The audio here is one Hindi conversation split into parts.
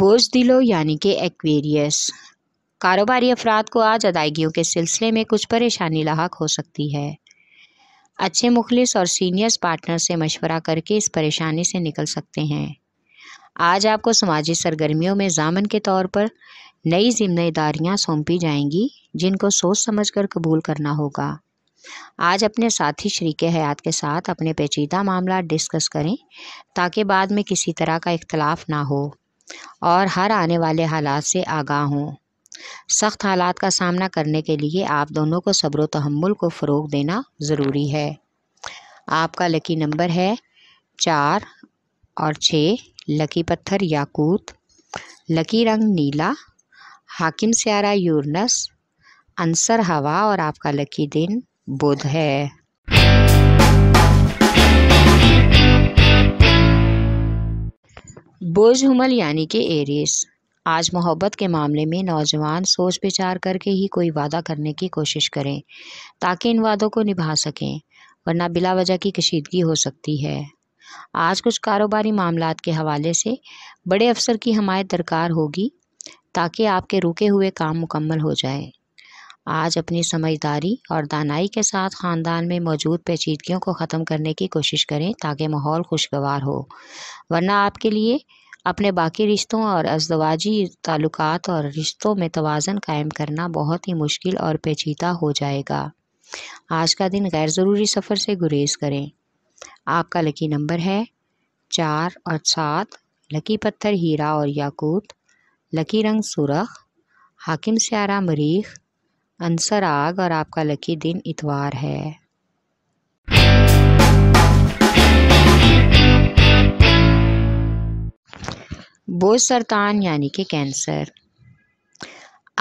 बोझ दिलो यानी कि एक्वेरियस कारोबारी अफराद को आज अदायगियों के सिलसिले में कुछ परेशानी लाक हो सकती है अच्छे मुखलिस और सीनियर्स पार्टनर से मशवरा करके इस परेशानी से निकल सकते हैं आज आपको समाजी सरगर्मियों में जामन के तौर पर नई जिम्मेदारियां सौंपी जाएंगी जिनको सोच समझकर कबूल करना होगा आज अपने साथी शरीक हयात के साथ अपने पेचीदा मामला डिस्कस करें ताकि बाद में किसी तरह का इख्तलाफ ना हो और हर आने वाले हालात से आगाह हों सख्त हालात का सामना करने के लिए आप दोनों को सब्र तहमुल को फ़रोग देना ज़रूरी है आपका लकी नंबर है चार और छः लकी पत्थर याकूत लकी रंग नीला हाकिम स्यारा यूरनस अंसर हवा और आपका लकी दिन बुध है बोझ हमल यानी कि एरिस आज मोहब्बत के मामले में नौजवान सोच विचार करके ही कोई वादा करने की कोशिश करें ताकि इन वादों को निभा सकें वरना बिला वजह की कशीदगी हो सकती है आज कुछ कारोबारी मामला के हवाले से बड़े अफसर की हमायत दरकार होगी ताकि आपके रुके हुए काम मुकम्मल हो जाए आज अपनी समझदारी और दानाई के साथ ख़ानदान में मौजूद पेचीदगियों को ख़त्म करने की कोशिश करें ताकि माहौल खुशगवार हो वरना आपके लिए अपने बाकी रिश्तों और अजवाजी ताल्लुक़ और रिश्तों में तोज़न कायम करना बहुत ही मुश्किल और पेचीदा हो जाएगा आज का दिन गैर ज़रूरी सफ़र से गुरेज करें आपका लकी नंबर है चार और सात लकी पत्थर हीरा और याकूत लकी रंग सुरख हाकिम स्यारा मरीख आंसर आग और आपका लकी दिन इतवार है बोझ सरतान यानी कि कैंसर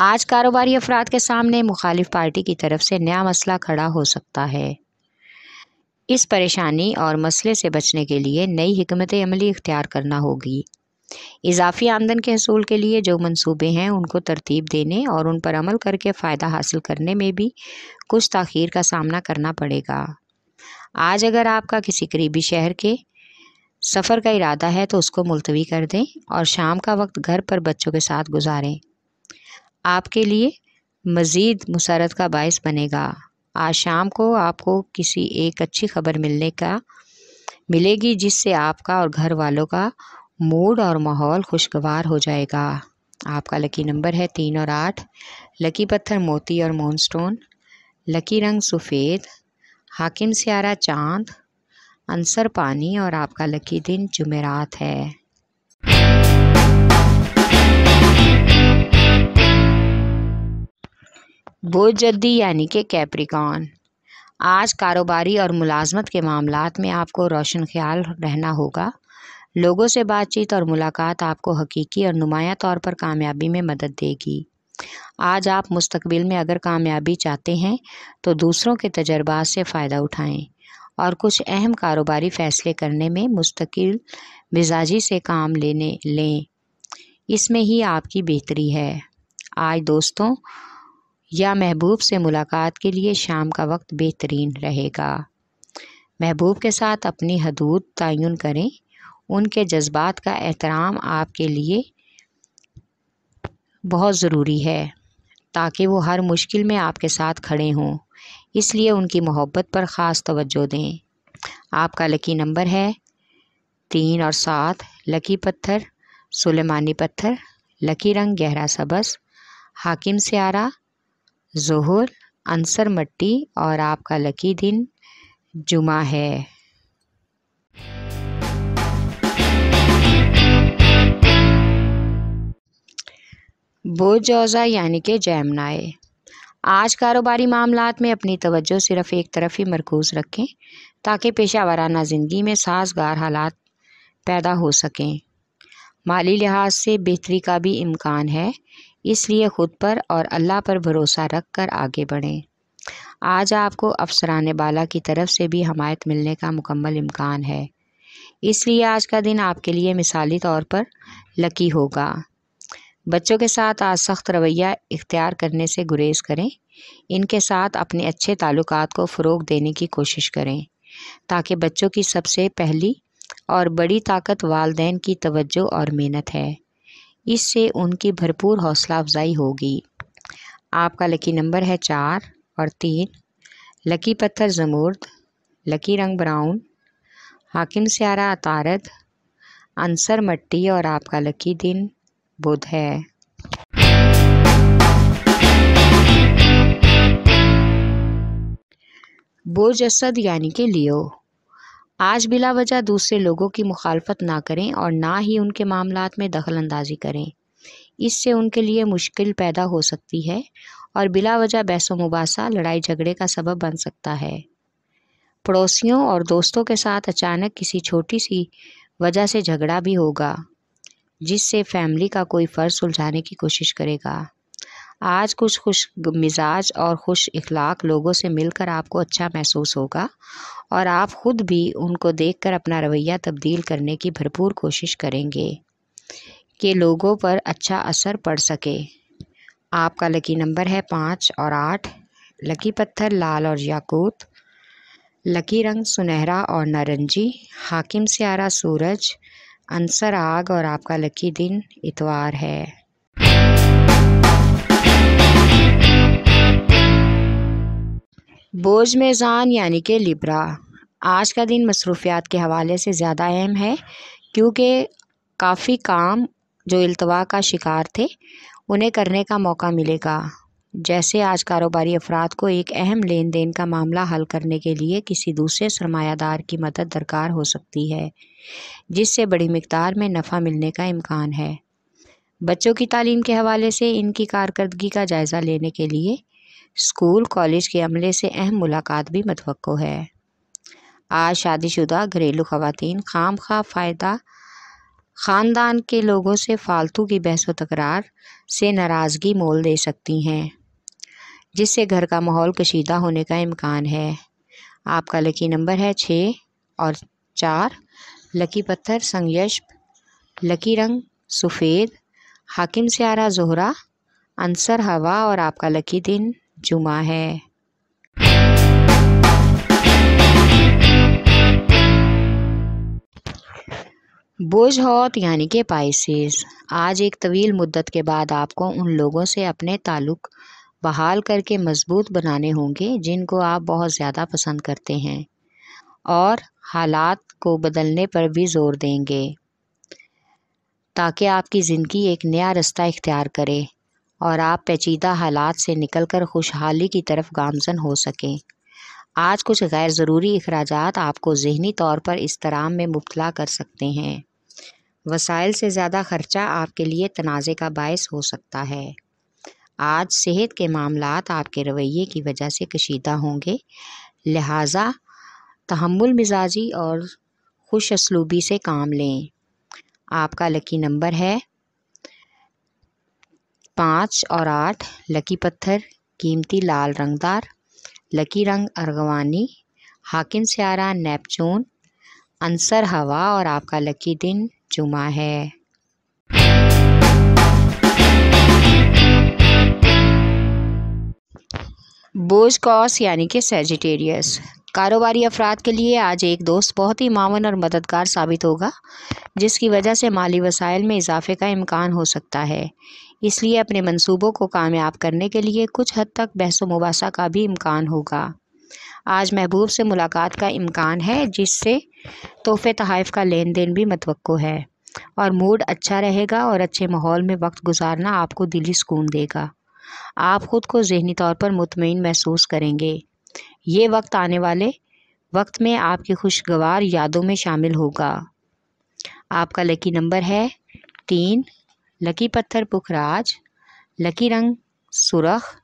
आज कारोबारी अफराद के सामने मुखालिफ पार्टी की तरफ से नया मसला खड़ा हो सकता है इस परेशानी और मसले से बचने के लिए नई हमत अमली इख्तियार करना होगी इजाफी आमदन के हसूल के लिए जो मनसूबे हैं उनको तरतीब देने और उन पर अमल करके फ़ायदा हासिल करने में भी कुछ तखीर का सामना करना पड़ेगा आज अगर आपका किसी करीबी शहर के सफ़र का इरादा है तो उसको मुलतवी कर दें और शाम का वक्त घर पर बच्चों के साथ गुजारें आपके लिए मज़ीद मुसरत का बायस बनेगा आज शाम को आपको किसी एक अच्छी खबर मिलने का मिलेगी जिससे आपका और घर वालों का मूड और माहौल खुशगवार हो जाएगा आपका लकी नंबर है तीन और आठ लकी पत्थर मोती और मोनस्टोन लकी रंग सफ़ेद हाकिम सियारा चांद अंसर पानी और आपका लकी दिन जुमेरात है बोझ जद्दी यानी कि कैप्रिकॉन आज कारोबारी और मुलाजमत के मामला में आपको रोशन ख्याल रहना होगा लोगों से बातचीत और मुलाकात आपको हकीकी और नुमाया तौर पर कामयाबी में मदद देगी आज आप मुस्तकबिल में अगर कामयाबी चाहते हैं तो दूसरों के तजर्बा से फ़ायदा उठाएं और कुछ अहम कारोबारी फ़ैसले करने में मुस्तकिल मिजाजी से काम लेने लें इसमें ही आपकी बेहतरी है आज दोस्तों या महबूब से मुलाकात के लिए शाम का वक्त बेहतरीन रहेगा महबूब के साथ अपनी हदूद तयन करें उनके जज्बात का एहतराम आपके लिए बहुत ज़रूरी है ताकि वो हर मुश्किल में आपके साथ खड़े हों इसलिए उनकी मोहब्बत पर ख़ास तवज्जो दें आपका लकी नंबर है तीन और सात लकी पत्थर सुलेमानी पत्थर लकी रंग गहरा सबस हाकिम सियारा जहर अंसर मट्टी और आपका लकी दिन जुमा है बुरजौजा यानी कि जैमनाए आज कारोबारी मामला में अपनी तवज्जो सिर्फ एक तरफ ही मरकूज़ रखें ताकि पेशा वाराना ज़िंदगी में साजगार हालात पैदा हो सकें माली लिहाज से बेहतरी का भी इम्कान है इसलिए ख़ुद पर और अल्लाह पर भरोसा रख कर आगे बढ़ें आज आपको अफसरान बाला की तरफ से भी हमायत मिलने का मुकम्मल इम्कान है इसलिए आज का दिन आपके लिए मिसाली तौर पर लकी होगा बच्चों के साथ आज सख्त रवैया इख्तियार करने से गुरेज करें इनके साथ अपने अच्छे ताल्लुक को फ़रोग देने की कोशिश करें ताकि बच्चों की सबसे पहली और बड़ी ताकत वालदेन की तवज्जो और मेहनत है इससे उनकी भरपूर हौसला अफजाई होगी आपका लकी नंबर है चार और तीन लकी पत्थर जमूर्द लकी रंग ब्राउन हाकिम स्यारा अतारद अंसर मट्टी और आपका लकी दिन बुध है बोझ असद यानी के लियो आज बिला वजह दूसरे लोगों की मुखालफत ना करें और ना ही उनके मामला में दखल अंदाजी करें इससे उनके लिए मुश्किल पैदा हो सकती है और बिला वजह बैसो मुबासा लड़ाई झगड़े का सबब बन सकता है पड़ोसियों और दोस्तों के साथ अचानक किसी छोटी सी वजह से झगड़ा भी होगा जिससे फैमिली का कोई फ़र्ज सुलझाने की कोशिश करेगा आज कुछ खुश मिजाज और खुश इखलाक लोगों से मिलकर आपको अच्छा महसूस होगा और आप ख़ुद भी उनको देखकर अपना रवैया तब्दील करने की भरपूर कोशिश करेंगे कि लोगों पर अच्छा असर पड़ सके आपका लकी नंबर है पाँच और आठ लकी पत्थर लाल और याकूत लकी रंग सुनहरा और नारंगी हाकिम स्यारा सूरज अंसर आग और आपका लकी दिन इतवार है बोझ मेज़ान यानी कि लिब्रा आज का दिन मसरूफियात के हवाले से ज़्यादा अहम है क्योंकि काफ़ी काम जो अल्तवा का शिकार थे उन्हें करने का मौका मिलेगा जैसे आज कारोबारी अफराद को एक अहम लेन देन का मामला हल करने के लिए किसी दूसरे सरमायादार की मदद दरकार हो सकती है जिससे बड़ी मकदार में नफ़ा मिलने का इम्कान है बच्चों की तालीम के हवाले से इनकी कारकर्दगी का जायज़ा लेने के लिए स्कूल कॉलेज के अमले से अहम मुलाकात भी मतवक़ है आज शादीशुदा घरेलू खवतान खाम खा फ़ायदा ख़ानदान के लोगों से फालतू की बहस व तकरार से नाराज़गी मोल दे सकती हैं जिससे घर का माहौल कशीदा होने का इम्कान है आपका लकी नंबर है छः और चार लकी पत्थर संगयश लकी रंग सफ़ेद हाकिम स्यारा जोहरा अंसर हवा और आपका लकी दिन जुमा है बोझ हौत यानी कि पाइसिस आज एक तवील मुद्दत के बाद आपको उन लोगों से अपने ताल्लुक़ बहाल करके मज़बूत बनाने होंगे जिनको आप बहुत ज़्यादा पसंद करते हैं और हालात को बदलने पर भी ज़ोर देंगे ताकि आपकी ज़िंदगी एक नया रास्ता इख्तियार करे और आप पेचीदा हालात से निकलकर खुशहाली की तरफ गामजन हो सकें आज कुछ गैर ज़रूरी अखराज आपको जहनी तौर पर इस तराम में मुबतला कर सकते हैं वसाइल से ज़्यादा ख़र्चा आपके लिए तनाज़े का बायस हो सकता है आज सेहत के मामला आपके रवैये की वजह से कशीदा होंगे लिहाजा तहमुल मिजाजी और खुश असलूबी से काम लें आपका लकी नंबर है पाँच और आठ लकी पत्थर कीमती लाल रंगदार लकी रंग अर्गवानी हाकिम स्यारा नेपचून अंसर हवा और आपका लकी दिन जुमा है बोझ कॉस यानी कि सेजिटेरियस कारोबारी अफराद के लिए आज एक दोस्त बहुत ही मावन और मददगार साबित होगा जिसकी वजह से माली वसाइल में इजाफे का इम्कान हो सकता है इसलिए अपने मंसूबों को कामयाब करने के लिए कुछ हद तक बहस मुबासा का भी इम्कान होगा आज महबूब से मुलाकात का इम्कान है जिससे तोहफ़े तहफ़ का लेन देन भी मतवक़ है और मूड अच्छा रहेगा और अच्छे माहौल में वक्त गुजारना आपको दिली सुकून देगा आप ख़ुद को जहनी तौर पर मुतमिन महसूस करेंगे ये वक्त आने वाले वक्त में आपकी खुशगवार यादों में शामिल होगा आपका लकी नंबर है तीन लकी पत्थर पुखराज लकी रंग सुरख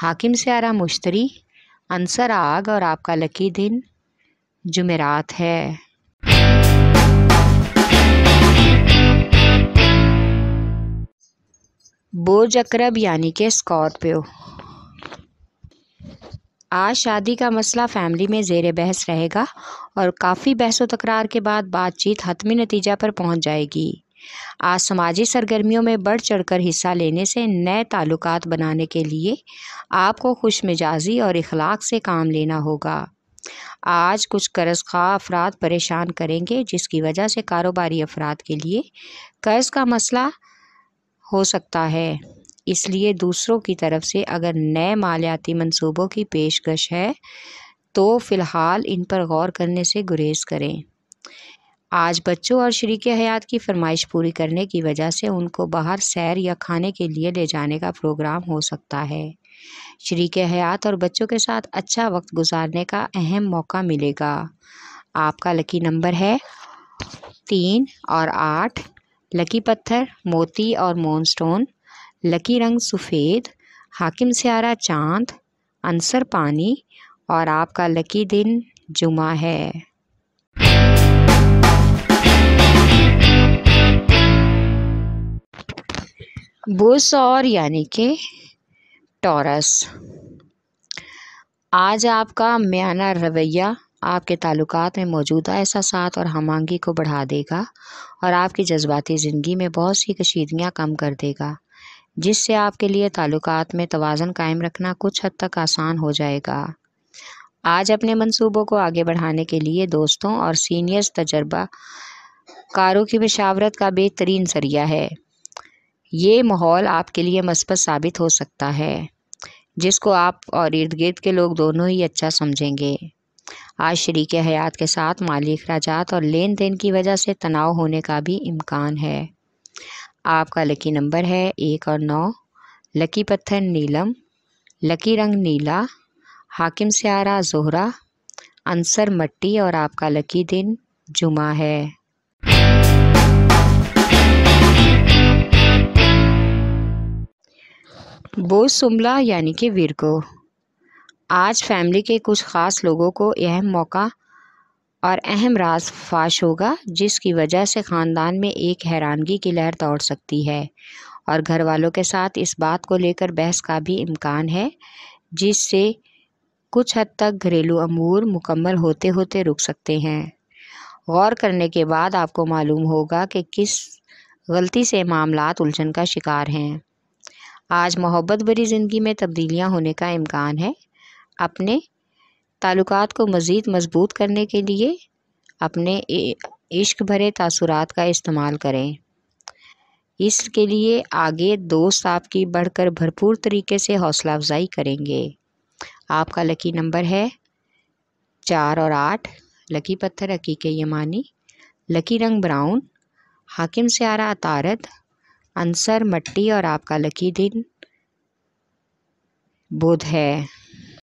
हाकिम स्यारा मुश्तरी अंसर आग और आपका लकी दिन जुमेरात है बोझ अक्रब यानी कि स्कॉर्पियो आज शादी का मसला फैमिली में जेर बहस रहेगा और काफ़ी बहसों तकरार के बाद बातचीत हतमी नतीजा पर पहुंच जाएगी आज समाजी सरगर्मियों में बढ़ चढ़कर हिस्सा लेने से नए ताल्लुक बनाने के लिए आपको खुश मिजाजी और इखलाक से काम लेना होगा आज कुछ कर्ज खा अफराद परेशान करेंगे जिसकी वजह से कारोबारी अफराद के लिए कर्ज का मसला हो सकता है इसलिए दूसरों की तरफ से अगर नए मालियाती मंसूबों की पेशकश है तो फ़िलहाल इन पर गौर करने से गुरेज करें आज बच्चों और शरीक हयात की फरमाइश पूरी करने की वजह से उनको बाहर सैर या खाने के लिए ले जाने का प्रोग्राम हो सकता है शरीक हयात और बच्चों के साथ अच्छा वक्त गुजारने का अहम मौका मिलेगा आपका लकी नंबर है तीन और आठ लकी पत्थर मोती और मोनस्टोन लकी रंग सफ़ेद हाकिम स्यारा चांद अंसर पानी और आपका लकी दिन जुमा है बुस और यानी के टॉरस आज आपका म्याना रवैया आपके ताल्लुकात में मौजूदा एहसास और हमआहंगी को बढ़ा देगा और आपकी जज्बाती ज़िंदगी में बहुत सी कशीदगियाँ कम कर देगा जिससे आपके लिए ताल्लुकात में तोज़न कायम रखना कुछ हद तक आसान हो जाएगा आज अपने मंसूबों को आगे बढ़ाने के लिए दोस्तों और सीनियर्स तजर्बा कारों की मशावरत का बेहतरीन जरिया है ये माहौल आपके लिए मस्बत साबित हो सकता है जिसको आप और इर्द गिर्द के लोग दोनों ही अच्छा समझेंगे आज शरीक हयात के साथ माली अखराज और लेन देन की वजह से तनाव होने का भी इम्कान है आपका लकी नंबर है एक और नौ लकी पत्थर नीलम लकी रंग नीला हाकिम स्यारा जोहरा अंसर मट्टी और आपका लकी दिन जुमा है बोस शुमला यानी कि विरगो आज फैमिली के कुछ ख़ास लोगों को यह मौका और अहम राज फाश होगा जिसकी वजह से ख़ानदान में एक हैरानगी की लहर दौड़ सकती है और घर वालों के साथ इस बात को लेकर बहस का भी इम्कान है जिससे कुछ हद तक घरेलू अमूर मुकम्मल होते होते रुक सकते हैं गौर करने के बाद आपको मालूम होगा कि किस गलती से मामला उलझन का शिकार हैं आज मोहब्बत भरी ज़िंदगी में तब्दीलियां होने का इम्कान है अपने ताल्लुकात को मज़ीद मज़बूत करने के लिए अपने इश्क भरे तासुरात का इस्तेमाल करें इसके लिए आगे दोस्त आपकी बढ़कर भरपूर तरीके से हौसला अफजाई करेंगे आपका लकी नंबर है चार और आठ लकी पत्थर हकीक यमानी लकी रंग ब्राउन हाकिम स्यारा अतारत अंसर मट्टी और आपका लकी दिन बुध है